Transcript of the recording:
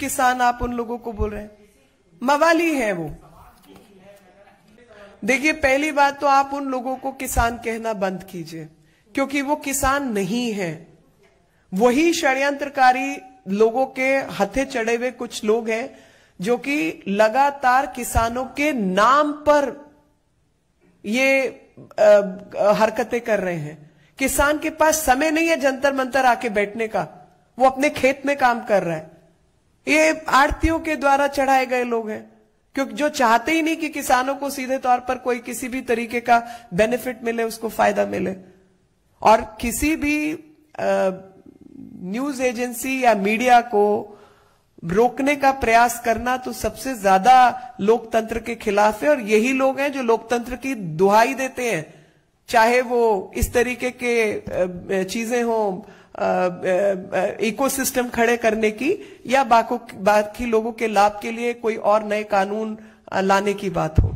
किसान आप उन लोगों को बोल रहे हैं मवाली है वो देखिए पहली बात तो आप उन लोगों को किसान कहना बंद कीजिए क्योंकि वो किसान नहीं है वही षड्यंत्रकारी लोगों के हथे चढ़े हुए कुछ लोग हैं जो कि लगातार किसानों के नाम पर ये हरकतें कर रहे हैं किसान के पास समय नहीं है जंतर मंतर आके बैठने का वो अपने खेत में काम कर रहा है ये आड़तियों के द्वारा चढ़ाए गए लोग हैं क्योंकि जो चाहते ही नहीं कि किसानों को सीधे तौर पर कोई किसी भी तरीके का बेनिफिट मिले उसको फायदा मिले और किसी भी न्यूज एजेंसी या मीडिया को रोकने का प्रयास करना तो सबसे ज्यादा लोकतंत्र के खिलाफ है और यही लोग हैं जो लोकतंत्र की दुहाई देते हैं चाहे वो इस तरीके के चीजें हों इकोसिस्टम खड़े करने की या बाकी लोगों के लाभ के लिए कोई और नए कानून लाने की बात हो